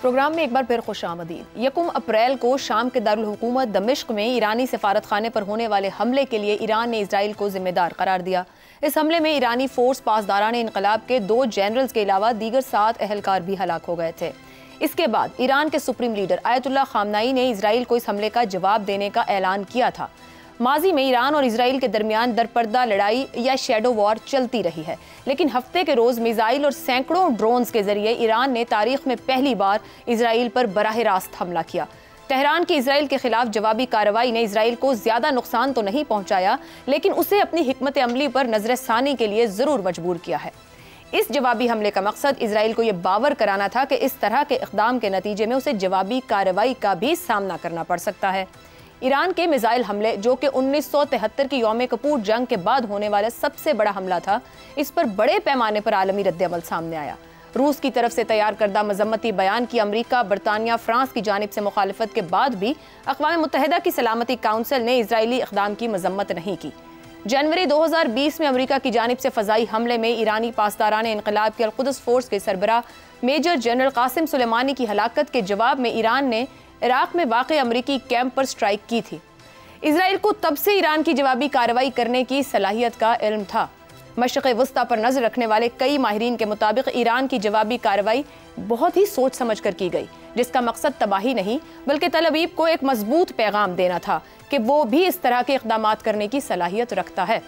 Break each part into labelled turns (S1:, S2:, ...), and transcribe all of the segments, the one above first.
S1: Programme में एक बार फिर खुश आमदीद यकुम अप्रैल को शाम के दारकूमत दमिश्क में ईरानी सफारत खाने पर होने वाले हमले के लिए ईरान ने इसराइल को जिम्मेदार करार दिया इस हमले में ईरानी फोर्स ने इनकलाब के दो जनरल्स के अलावा दीगर सात अहलकार भी हलाक हो गए थे इसके बाद ईरान के सुप्रीम लीडर आयतुल्ला खामनाई ने इसराइल को इस हमले का जवाब देने का ऐलान किया था माजी में ईरान और इसराइल के दरमियान दरपर्दा लड़ाई या शेडो वॉर चलती रही है लेकिन हफ्ते के रोज़ मिज़ाइल और सैकड़ों ड्रोन्स के जरिए ईरान ने तारीख में पहली बार इसराइल पर बरह रास्त हमला किया तेहरान की इसराइल के खिलाफ जवाबी कार्रवाई ने इसराइल को ज्यादा नुकसान तो नहीं पहुंचाया लेकिन उसे अपनी हमत अमली पर नजर षानी के लिए जरूर मजबूर किया है इस जवाबी हमले का मकसद इसराइल को यह बावर कराना था कि इस तरह के इकदाम के नतीजे में उसे जवाबी कार्रवाई का भी सामना करना पड़ सकता है ईरान के मिसाइल हमले जो कि 1973 की योम कपूर जंग के बाद होने वाला सबसे बड़ा हमला था इस पर बड़े पैमाने पर आलमी रद्दमल सामने आया रूस की तरफ से तैयार करदा मजम्मती बयान की अमरीका बरतानिया फ्रांस की जानब से मुखालफत के बाद भी अकवा मुतहदा की सलामती काउंसिल ने इसराइली इकदाम की मजम्मत नहीं की जनवरी 2020 में अमेरिका की जानब से फ़जाई हमले में ईरानी पासदारान इनकलाब के अलकुदस फोर्स के सरबरा मेजर जनरल कासिम सुलेमानी की हलाकत के जवाब में ईरान ने इराक में वाक़ अमरीकी कैंप पर स्ट्राइक की थी इसराइल को तब से ईरान की जवाबी कार्रवाई करने की सलाहियत का इल्म था मशक़ वस्ती पर नज़र रखने वाले कई माहरीन के मुताबिक ईरान की जवाबी कार्रवाई बहुत ही सोच समझ कर की गई जिसका मकसद तबाही नहीं बल्कि तलबीब को एक मजबूत पैगाम देना था कि वो भी इस तरह के इकदाम करने की सलाहियत रखता है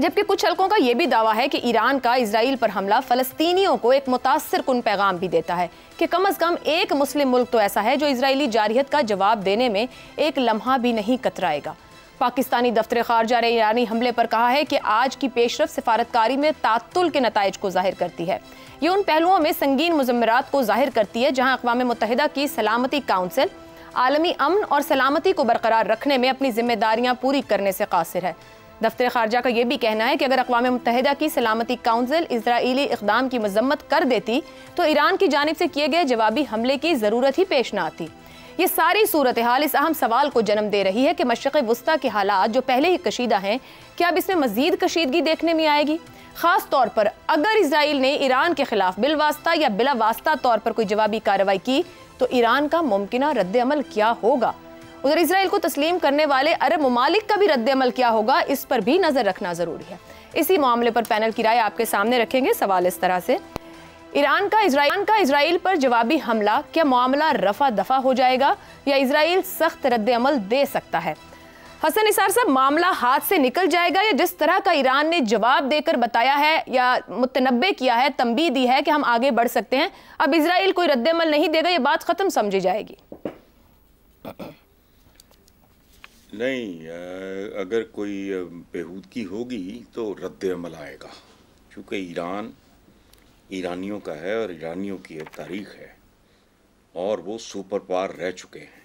S1: जबकि कुछ हल्कों का यह भी दावा है कि ईरान का इसराइल पर हमला फलस्तीनियों को एक मुतासर कन पैगाम भी देता है कि कम अज कम एक मुस्लिम मुल्क तो ऐसा है जो इसराइली जारहत का जवाब देने में एक लम्हा भी नहीं कतराएगा पाकिस्तानी दफ्तर खारजा ने ईरानी हमले पर कहा है कि आज की पेशरफ सिफारतकारी में तातुल के नतज को जाहिर करती है ये उन पहलुओं में संगीन मजमरात को जाहिर करती है जहाँ अकवा मुतहदा की सलामती काउंसिल आलमी अमन और सलामती को बरकरार रखने में अपनी जिम्मेदारियाँ पूरी करने से कासिर है दफ्तर खारजा का यह भी कहना है कि अगर अकवा मुतहदा की सलामती काउंसिल इसराइली इकदाम की मजम्मत कर देती तो ईरान की जानब से किए गए जवाबी हमले की ज़रूरत ही पेश न आती ये सारी सूरत हाल इस अहम सवाल को जन्म दे रही है कि मशरक़ वस्ती के हालात जो पहले ही कशीदा हैं क्या अब इसमें मजीद कशीदगी देखने में आएगी खास तौर पर अगर इसराइल ने ईरान के खिलाफ बिलवास्ता या बिला तौर पर कोई जवाबी कार्रवाई की तो ईरान का मुमकिन अमल क्या होगा उधर इसराइल को तस्लीम करने वाले अरब ममालिक का भी रद्दमल क्या होगा इस पर भी नज़र रखना ज़रूरी है इसी मामले पर पैनल की राय आपके सामने रखेंगे सवाल इस तरह से ईरान का इसराइल का इसराइल पर जवाबी हमला क्या मामला रफा दफा हो जाएगा या इसराइल सख्त अमल दे सकता है हसन निसार साहब मामला हाथ से निकल जाएगा या जिस तरह का ईरान ने जवाब देकर बताया है या मुतनबे किया है तंबी दी है कि हम आगे बढ़ सकते हैं अब इसराइल कोई रद्द अमल नहीं देगा ये बात ख़त्म समझी जाएगी
S2: नहीं अगर कोई बेहूदगी होगी तो रद्द अमल आएगा क्योंकि ईरान ईरानियों का है और ईरानियों की एक तारीख है और वो सुपर पावर रह चुके हैं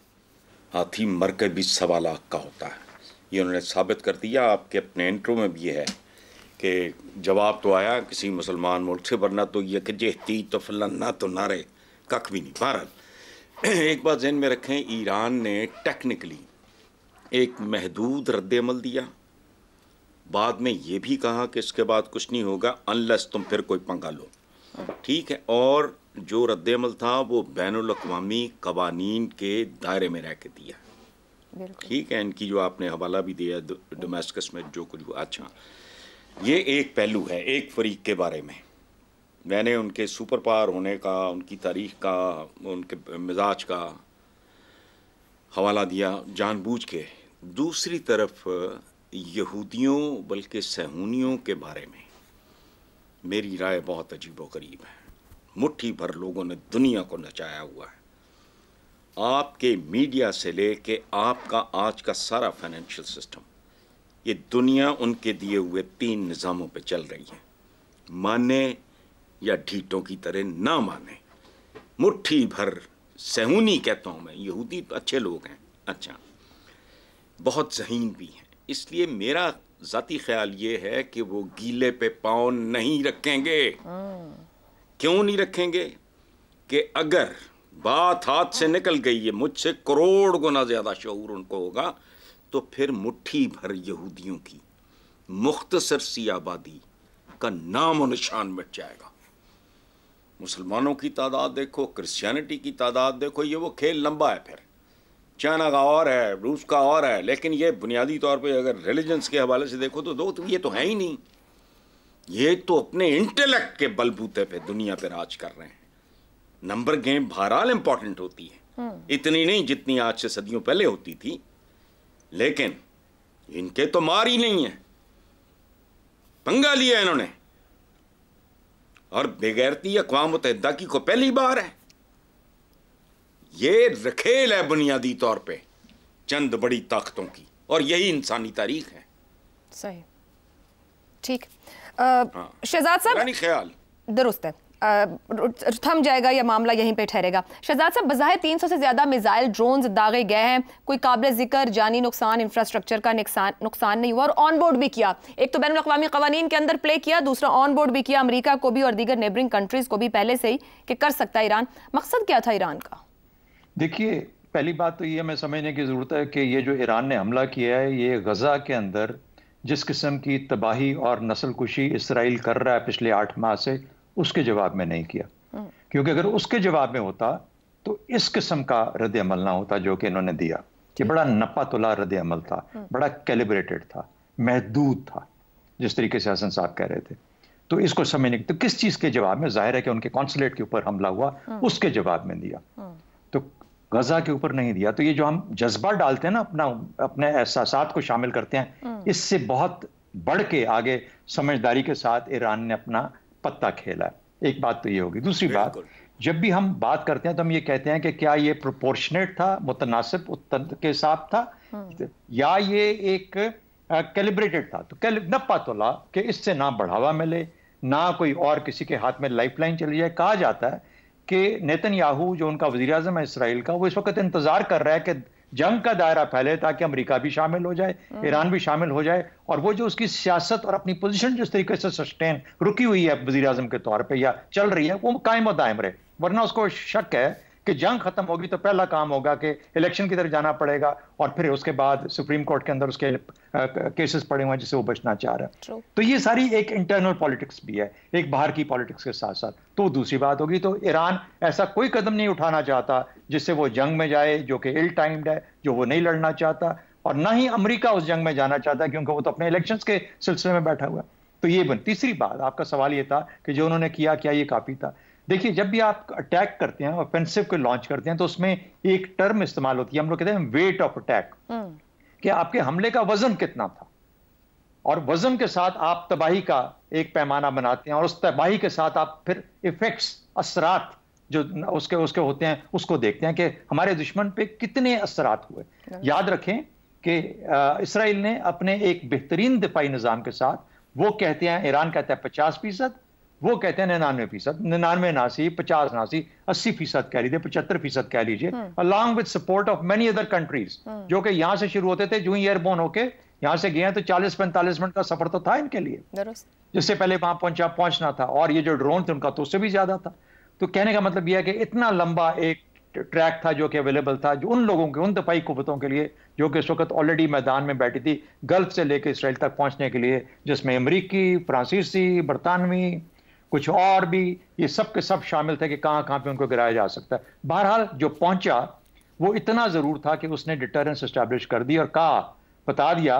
S2: हाथी मर के भी सवा लाख का होता है ये उन्होंने साबित कर दिया आपके अपने इंट्रो में भी है कि जवाब तो आया किसी मुसलमान मुल्क से वरना तो ये कि जेहती तो फलन्ना तो नारे कख भी नहीं भारत एक बात जहन में रखें ईरान ने टेक्निकली एक महदूद रद्दमल दिया बाद में ये भी कहा कि इसके बाद कुछ नहीं होगा अनलस तुम फिर कोई पंगा लो ठीक है और जो रद्दमल था वो बैन अवी कवानीन के दायरे में रह के
S3: दिया
S2: ठीक है इनकी जो आपने हवाला भी दिया डोमेस्कस में जो कुछ हुआ अच्छा ये एक पहलू है एक फरीक के बारे में मैंने उनके सुपर पावर होने का उनकी तारीख का उनके मिजाज का हवाला दिया जानबूझ के दूसरी तरफ यहूदियों बल्कि सहूनियों के बारे में मेरी राय बहुत अजीब गरीब है मुट्ठी भर लोगों ने दुनिया को नचाया हुआ है आपके मीडिया से ले के आपका आज का सारा फाइनेंशियल सिस्टम ये दुनिया उनके दिए हुए तीन निज़ामों पे चल रही है माने या ढीटों की तरह ना माने मुट्ठी भर सहूनी कहता हूँ मैं यहूदी तो अच्छे लोग हैं अच्छा बहुत जहीन भी हैं इसलिए मेरा ज़ाती ख्याल ये है कि वो गीले पे पाँव नहीं रखेंगे हम्म। क्यों नहीं रखेंगे कि अगर बात हाथ से निकल गई है मुझसे करोड़ गुना ज़्यादा शूर उनको होगा तो फिर मुट्ठी भर यहूदियों की मुख्तसर सी आबादी का नाम और निशान मिट जाएगा मुसलमानों की तादाद देखो क्रिश्चियनिटी की तादाद देखो ये वो खेल लंबा है फिर चाइना का और है रूस का और है लेकिन ये बुनियादी तौर पे अगर रिलीजन्स के हवाले से देखो तो दो तो ये तो है ही नहीं ये तो अपने इंटेलेक्ट के बलबूते पे दुनिया पे राज कर रहे हैं नंबर गेम बहरहाल इंपॉर्टेंट होती है हम्म। इतनी नहीं जितनी आज से सदियों पहले होती थी लेकिन इनके तो मार ही नहीं है पंगा लिया इन्होंने और बेगैरती अकवा मुतहदा की को पहली बार है ये रखेल है बुनियादी तौर पे चंद बड़ी ताकतों की और यही इंसानी तारीख है
S1: सही ठीक हाँ। शहजाद साहब ख्याल दुरुस्त है थम जाएगा या मामला यहीं पे ठहरेगा शहजाद साहब बजाय तीन सौ से ज़्यादा मिज़ाइल ड्रोन्स दागे गए हैं कोई काबिल जिक्र जानी नुकसान इंफ्रास्ट्रक्चर का नुकसान नुकसान नहीं हुआ और ऑन बोर्ड भी किया एक तो बैन अवी कवानीन के अंदर प्ले किया दूसरा ऑन बोर्ड भी किया अमरीका को भी और दीगर नेबरिंग कंट्रीज़ को भी पहले से ही कि कर सकता है ईरान मकसद क्या था ईरान का
S4: देखिए पहली बात तो ये हमें समझने की ज़रूरत है कि ये जो ईरान ने हमला किया है ये गज़ा के अंदर जिस किस्म की तबाही और नस्ल कुशी इसराइल कर रहा है पिछले आठ माह से उसके जवाब में नहीं किया क्योंकि अगर उसके जवाब में होता तो इस किस्म का रद्द अमल ना होता जो कि इन्होंने दिया कि बड़ा नपा तुला रद्द अमल था बड़ा कैलिब्रेटेड था महदूद था जिस तरीके से हसन साहब कह रहे थे तो इसको समझने तो किस चीज़ के जवाब में जाहिर है कि उनके कॉन्सुलेट के ऊपर हमला हुआ उसके जवाब में दिया तो गजा के ऊपर नहीं दिया तो ये जो हम जज्बा डालते हैं ना अपना अपने एहसास को शामिल करते हैं इससे बहुत बढ़ के आगे समझदारी के साथ ईरान ने अपना पत्ता खेला है एक बात तो ये होगी दूसरी बात जब भी हम बात करते हैं तो हम ये कहते हैं कि क्या ये प्रोपोर्शनेट था मुतनासिब के साथ था हम्म। या ये एक कैलिब्रेटेड था तो नपा तोला कि इससे ना बढ़ावा मिले ना कोई और किसी के हाथ में लाइफ लाइन चली जाए कहा जाता है कि नेतन याहू जो उनका वजीर अजम है इसराइल का वो इस वक्त इंतज़ार कर रहा है कि जंग का दायरा फैले ताकि अमेरिका भी शामिल हो जाए हम्म। ईरान भी शामिल हो जाए और वो जो उसकी सियासत और अपनी पोजीशन जिस तरीके से सस्टेन रुकी हुई है वजी अजम के तौर पर या चल रही है वो कायम और दायम रहे वरना उसको शक है कि जंग खत्म होगी तो पहला काम होगा कि इलेक्शन की तरफ जाना पड़ेगा और फिर उसके बाद सुप्रीम कोर्ट के अंदर उसके केसेस पड़े हुए हैं जिससे वो बचना चाह रहा है तो ये सारी एक इंटरनल पॉलिटिक्स भी है एक बाहर की पॉलिटिक्स के साथ साथ तो दूसरी बात होगी तो ईरान ऐसा कोई कदम नहीं उठाना चाहता जिससे वो जंग में जाए जो कि इल टाइम्ड है जो वो नहीं लड़ना चाहता और ना ही अमरीका उस जंग में जाना चाहता है क्योंकि वो तो अपने इलेक्शन के सिलसिले में बैठा हुआ है तो ये बन तीसरी बात आपका सवाल ये था कि जो उन्होंने किया क्या ये काफ़ी था देखिए जब भी आप अटैक करते हैं ऑफेंसिव को लॉन्च करते हैं तो उसमें एक टर्म इस्तेमाल होती है हम लोग कहते हैं वेट ऑफ अटैक कि आपके हमले का वजन कितना था और वजन के साथ आप तबाही का एक पैमाना बनाते हैं और उस तबाही के साथ आप फिर इफेक्ट्स असरात जो उसके उसके होते हैं उसको देखते हैं कि हमारे दुश्मन पे कितने असरात हुए हम्म। याद रखें कि इसराइल ने अपने एक बेहतरीन दिफाई निज़ाम के साथ वो कहते हैं ईरान कहता है पचास फीसद वो कहते हैं निन्यानवे फीसद निन्यानवे नासी पचास नासी अस्सी फीसद कह लीजिए पचहत्तर फीसद कह लीजिए along with support of many other countries जो कि यहाँ से शुरू होते थे जो ही एयरबोन होके यहाँ से गए तो चालीस पैंतालीस मिनट का सफर तो था इनके लिए जिससे पहले वहां पहुंचा पहुंचना था और ये जो ड्रोन थे उनका तो उससे भी ज्यादा था तो कहने का मतलब यह है कि इतना लंबा एक ट्रैक था जो कि अवेलेबल था जो उन लोगों के उन दफाई कुतों के लिए जो कि इस वक्त ऑलरेडी मैदान में बैठी थी गल्फ से लेकर इसराइल तक पहुंचने के लिए जिसमें अमरीकी फ्रांसीसी बरतानवी कुछ और भी ये सब के सब शामिल थे कि कहाँ कहाँ पे उनको गिराया जा सकता है बहरहाल जो पहुंचा वो इतना ज़रूर था कि उसने डिटरेंस इस्टेब्लिश कर दी और कहा बता दिया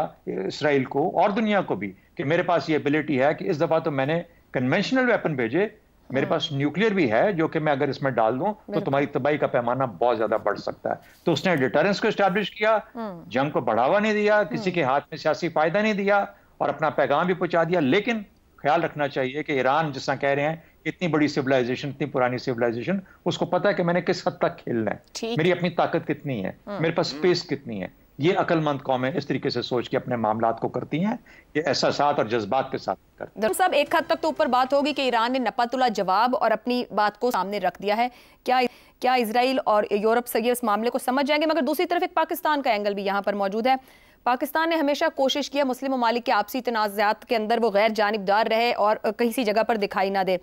S4: इसराइल को और दुनिया को भी कि मेरे पास ये एबिलिटी है कि इस दफ़ा तो मैंने कन्वेंशनल वेपन भेजे मेरे हाँ। पास न्यूक्लियर भी है जो कि मैं अगर इसमें डाल दूं तो तुम्हारी तबाही का पैमाना बहुत ज्यादा बढ़ सकता है तो उसने डिटरेंस को स्टैब्लिश किया हाँ। जंग को बढ़ावा नहीं दिया किसी हाँ। के हाथ में सियासी फायदा नहीं दिया और अपना पैगाम भी पहुंचा दिया लेकिन ख्याल रखना चाहिए कि ईरान जैसा कह रहे हैं इतनी बड़ी सिविलाइजेशन इतनी पुरानी सिविलाइजेशन उसको पता है कि मैंने किस हद तक खेलना है मेरी अपनी ताकत कितनी है हम्म। मेरे पास स्पेस हम्म। कितनी है ये अकलमंद कौमें इस तरीके से सोच के अपने मामला को करती हैं ये साथ और जज्बात के साथ
S1: करती है एक हद तक तो ऊपर बात होगी कि ईरान ने नपातुला जवाब और अपनी बात को सामने रख दिया है क्या क्या इसराइल और यूरोप से ये इस मामले को समझ जाएंगे मगर दूसरी तरफ एक पाकिस्तान का एंगल भी यहाँ पर मौजूद है पाकिस्तान ने हमेशा कोशिश किया मुस्लिम ममालिक के आपसी तनाज़ात के अंदर वो गैर जानबदार रहे और कहीं सी जगह पर दिखाई ना दे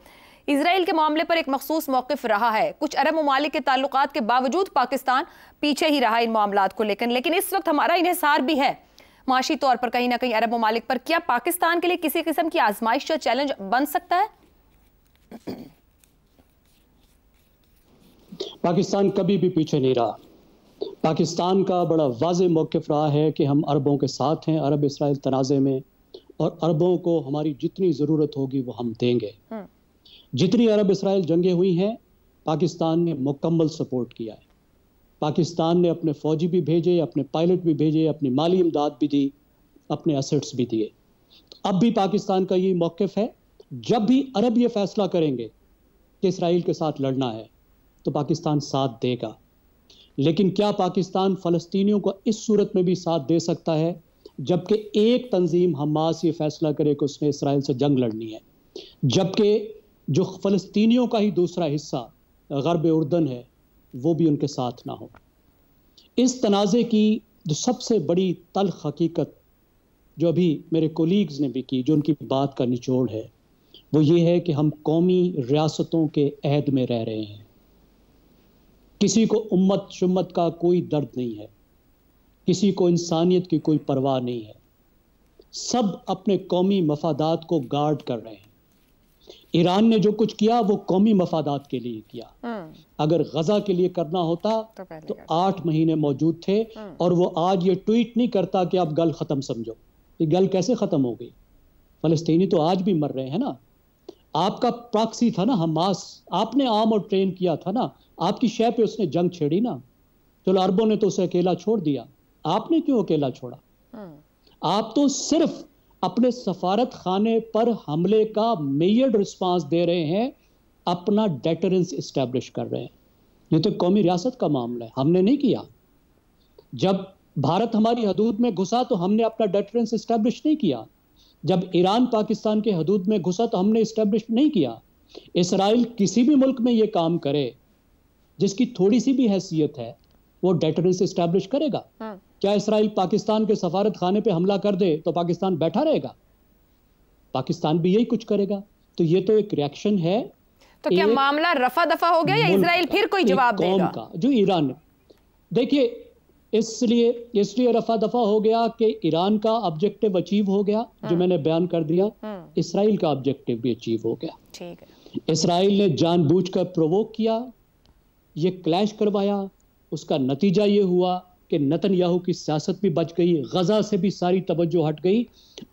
S1: इसराइल के मामले पर एक मखसूस मौकफ रहा है कुछ अरब ममालिक के ताल्लुक के बावजूद पाकिस्तान पीछे ही रहा इन मामला को लेकर लेकिन इस वक्त हमारा इन्हसार भी है माशी तौर पर कहीं ना कहीं अरब ममालिक पर क्या पाकिस्तान के लिए किसी किस्म की आजमाइश या चैलेंज बन सकता है
S3: पाकिस्तान कभी भी पीछे नहीं रहा पाकिस्तान का बड़ा वाज मौक़ रहा है कि हम अरबों के साथ हैं अरब इसराइल तनाज़े में और अरबों को हमारी जितनी ज़रूरत होगी वो हम देंगे हाँ। जितनी अरब इसराइल जंगें हुई हैं पाकिस्तान ने मुकम्मल सपोर्ट किया है पाकिस्तान ने अपने फ़ौजी भी भेजे अपने पायलट भी भेजे अपनी माली इमदाद भी दी अपने असट्स भी दिए तो अब भी पाकिस्तान का ये मौक़ है जब भी अरब ये फैसला करेंगे कि इसराइल के साथ लड़ना है तो पाकिस्तान साथ देगा लेकिन क्या पाकिस्तान फलस्तियों को इस सूरत में भी साथ दे सकता है जबकि एक तंजीम हमास ये फैसला करे कि उसने इसराइल से जंग लड़नी है जबकि जो फलस्तियों का ही दूसरा हिस्सा गरब उर्दन है वो भी उनके साथ ना हो इस तनाज़े की जो सबसे बड़ी तलख हकीकत जो अभी मेरे कोलीग्स ने भी की जो उनकी बात का निचोड़ है वो ये है कि हम कौमी रियासतों के अहद में रह रहे हैं किसी को उम्मत शुम्मत का कोई दर्द नहीं है किसी को इंसानियत की कोई परवाह नहीं है सब अपने कौमी मफादात को गार्ड कर रहे हैं ईरान ने जो कुछ किया वो कौमी मफादात के लिए किया हम्म। अगर गजा के लिए करना होता तो, तो आठ महीने मौजूद थे हम्म। और वो आज ये ट्वीट नहीं करता कि आप गल ख़त्म समझो ये गल कैसे ख़त्म हो गई फलस्तीनी तो आज भी मर रहे हैं ना आपका प्राक्सी था ना हमास आपने आम और ट्रेन किया था ना आपकी शय पे उसने जंग छेड़ी ना चलो अरबों ने तो उसे अकेला छोड़ दिया आपने क्यों अकेला छोड़ा हम्म। आप तो सिर्फ अपने सफारत खाने पर हमले का मेयर रिस्पांस दे रहे हैं अपना डेटरेंस इस्टेब्लिश कर रहे हैं ये तो कौमी रियासत का मामला है हमने नहीं किया जब भारत हमारी हदूद में घुसा तो हमने अपना डेटरेंस इस्टेब्लिश नहीं किया जब ईरान पाकिस्तान के हदूद में घुसा तो हमने इस्टेब्लिश नहीं किया इसराइल किसी भी मुल्क में ये काम करे जिसकी थोड़ी सी भी हैसियत है वो डेटरेंस इस्टेब्लिश करेगा हाँ। क्या इसराइल पाकिस्तान के सफारत खाने पर हमला कर दे तो पाकिस्तान बैठा रहेगा पाकिस्तान भी यही कुछ करेगा तो ये तो एक रिएक्शन है
S1: तो क्या मामला रफा दफा हो गया या इसराइल फिर कोई जवाब देगा का
S3: जो ईरान देखिए इसलिए इसलिए रफा दफा हो गया कि ईरान का ऑब्जेक्टिव अचीव हो गया हाँ। जो मैंने बयान कर दिया हाँ। इसराइल का ऑब्जेक्टिव भी अचीव हो गया
S5: ठीक है
S3: इसराइल ने जानबूझकर प्रोवोक किया ये क्लैश करवाया उसका नतीजा ये हुआ कि नतन याहू की सियासत भी बच गई गजा से भी सारी तवज्जो हट गई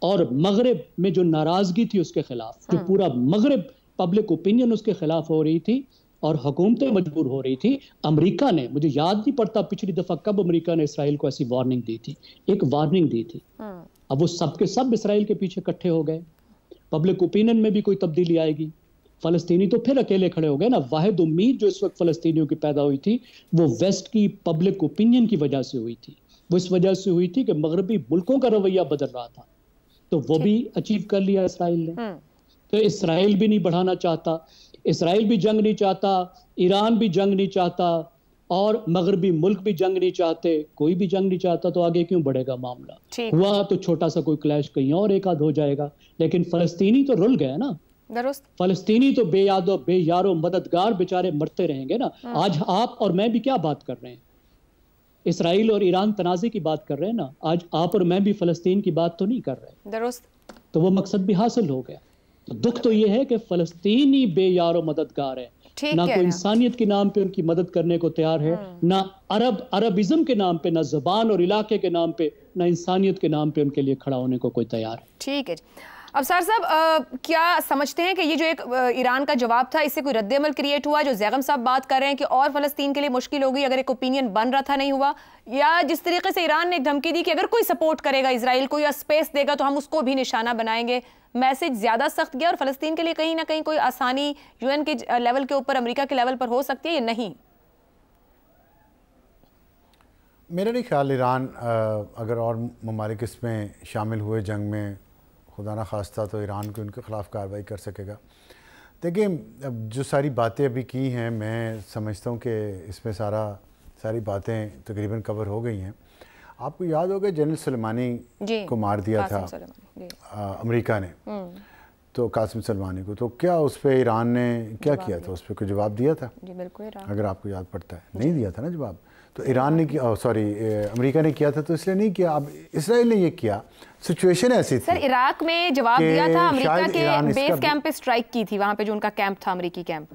S3: और मगरब में जो नाराज़गी थी उसके खिलाफ हाँ। जो पूरा मगरब पब्लिक ओपिनियन उसके खिलाफ हो रही थी और हुकूमतें मजबूर हो रही थी अमेरिका ने मुझे याद नहीं पड़ता पिछली दफ़ा कब अमेरिका ने इसराइल को ऐसी वार्निंग दी थी एक वार्निंग दी थी हाँ। अब वो सबके सब इसराइल के पीछे इकट्ठे हो गए पब्लिक ओपिनियन में भी कोई तब्दीली आएगी फलस्तीनी तो फिर अकेले खड़े हो गए ना वाहिद उम्मीद जो इस वक्त फलस्तीनियों की पैदा हुई थी वो वेस्ट की पब्लिक ओपिनियन की वजह से हुई थी वो इस वजह से हुई थी कि मगरबी मुल्कों का रवैया बदल रहा था तो वो भी अचीव कर लिया इसराइल ने हम्म। तो इसराइल भी नहीं बढ़ाना चाहता इसराइल भी जंग नहीं चाहता ईरान भी जंग नहीं चाहता और मगरबी मुल्क भी जंग नहीं चाहते कोई भी जंग नहीं चाहता तो आगे क्यों बढ़ेगा मामला हुआ तो छोटा सा कोई क्लैश कहीं और एक आध हो जाएगा लेकिन फलस्तीनी तो रुल गया ना फलस्तीनी तो बेयादो बेयारो मददगार बेचारे मरते रहेंगे ना हाँ। आज आप और मैं भी क्या बात कर रहे हैं इसराइल और ईरान तनाजे की बात कर रहे हैं ना आज आप और मैं भी फलस्तीन की बात तो नहीं कर रहे दुरुस्त तो वो मकसद भी हासिल हो गया तो दुख तो ये है कि फलस्तीनी बेयारो मददगार है ना कोई इंसानियत के नाम पे उनकी मदद करने को तैयार है हाँ। ना अरब अरबिज्म के नाम पे ना जबान और इलाके के नाम पे ना इंसानियत के नाम पे उनके लिए खड़ा होने को कोई तैयार है
S1: ठीक है अब सर साहब क्या समझते हैं कि ये जो एक ईरान का जवाब था इससे कोई रद्दमल क्रिएट हुआ जो जैगम साहब बात कर रहे हैं कि और फ़लस्तीन के लिए मुश्किल होगी अगर एक ओपिनियन बन रहा था नहीं हुआ या जिस तरीके से ईरान ने एक धमकी दी कि अगर कोई सपोर्ट करेगा इसराइल को या स्पेस देगा तो हम उसको भी निशाना बनाएंगे मैसेज ज़्यादा सख्त गया और फ़लस्तीन के लिए कहीं ना कहीं कोई आसानी यू के लेवल के ऊपर अमरीका के लेवल पर हो सकती है या नहीं
S5: मेरा नहीं ख्याल ईरान अगर और ममालिक इसमें शामिल हुए जंग में खुदा ना खास्ता तो ईरान को उनके ख़िलाफ़ कार्रवाई कर सकेगा देखिए अब जो सारी बातें अभी की हैं मैं समझता हूँ कि इसमें सारा सारी बातें तकरीबन कवर हो गई हैं आपको याद होगा जनरल सलमानी को मार दिया था आ, अमेरिका ने हम्म। तो कासिम सलमानी को तो क्या उस पर ईरान ने क्या किया था उस पर कोई जवाब दिया था जी बिल्कुल अगर आपको याद पड़ता है नहीं दिया था ना जवाब तो ईरान ने सॉरी अमेरिका ने किया था तो इसलिए नहीं किया अब इसराइल ने ये किया सिचुएशन ऐसी थी
S1: सर इराक में जवाब दिया था अमेरिका के बेस कैंप पे स्ट्राइक की थी वहाँ पे जो उनका कैंप था अमेरिकी कैंप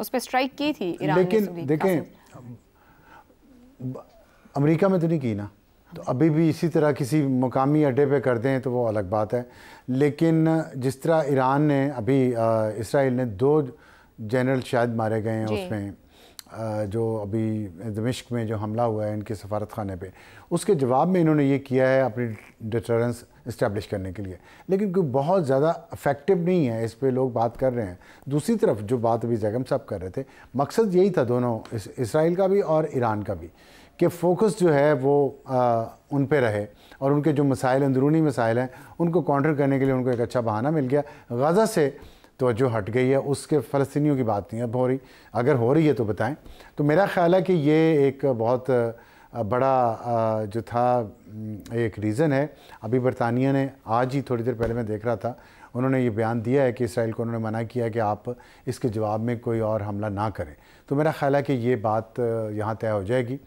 S1: उस पर स्ट्राइक की थी ईरान लेकिन देखें
S5: अमेरिका में तो नहीं की ना तो अभी भी इसी तरह किसी मुकामी अड्डे पे कर दें तो वो अलग बात है लेकिन जिस तरह ईरान ने अभी इसराइल ने दो जनरल शायद मारे गए हैं उसमें जो अभी दमिश्क में जो हमला हुआ है इनके सफारत खाने पर उसके जवाब में इन्होंने ये किया है अपनी डिटरेंस इस्टेब्लिश करने के लिए लेकिन कोई बहुत ज़्यादा अफेक्टिव नहीं है इस पर लोग बात कर रहे हैं दूसरी तरफ जो बात अभी जैगम साहब कर रहे थे मकसद यही था दोनों इस, इसराइल का भी और ईरान का भी कि फोकस जो है वो आ, उन पर रहे और उनके जो मसाइल अंदरूनी मसाइल हैं उनको काउंटर करने के लिए उनको एक अच्छा बहाना मिल गया गज़ा से तो जो हट गई है उसके फ़लस्तनी की बात नहीं अब हो रही अगर हो रही है तो बताएं तो मेरा ख़्याल है कि ये एक बहुत बड़ा जो था एक रीज़न है अभी बरतानिया ने आज ही थोड़ी देर पहले मैं देख रहा था उन्होंने ये बयान दिया है कि इसराइल को उन्होंने मना किया कि आप इसके जवाब में कोई और हमला ना करें तो मेरा ख़्याल है कि ये बात यहाँ तय हो जाएगी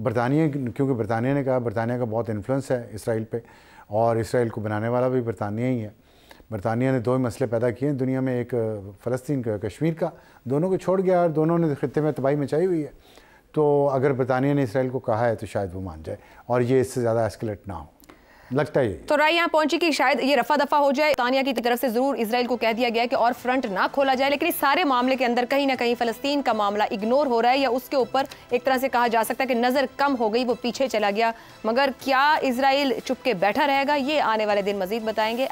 S5: बरतानिया क्योंकि बरतानिया ने कहा बरतानिया का बहुत इन्फ्लुंस है इसराइल पर और इसराइल को बनाने वाला भी बरतानिया ही है बरतानिया ने दो मसले पैदा किए हैं दुनिया में एक फ़लस्तीन का कश्मीर का दोनों को छोड़ गया और दोनों ने खत्े में तबाही मचाई हुई है तो अगर बरतानिया ने इसराइल को कहा है तो शायद वो मान जाए और ये इससे ज़्यादा एस्केलेट ना हो लगता है
S1: तो राय यहाँ पहुंची कि शायद ये रफा दफा हो जाए तानिया की तरफ से जरूर इसराइल को कह दिया गया कि और फ्रंट ना खोला जाए लेकिन इस सारे मामले के अंदर कहीं ना कहीं फलस्तीन का मामला इग्नोर हो रहा है या उसके ऊपर एक तरह से कहा जा सकता है कि नज़र कम हो गई वो पीछे चला गया मगर क्या इसराइल चुप के बैठा रहेगा ये आने वाले दिन मजीद बताएंगे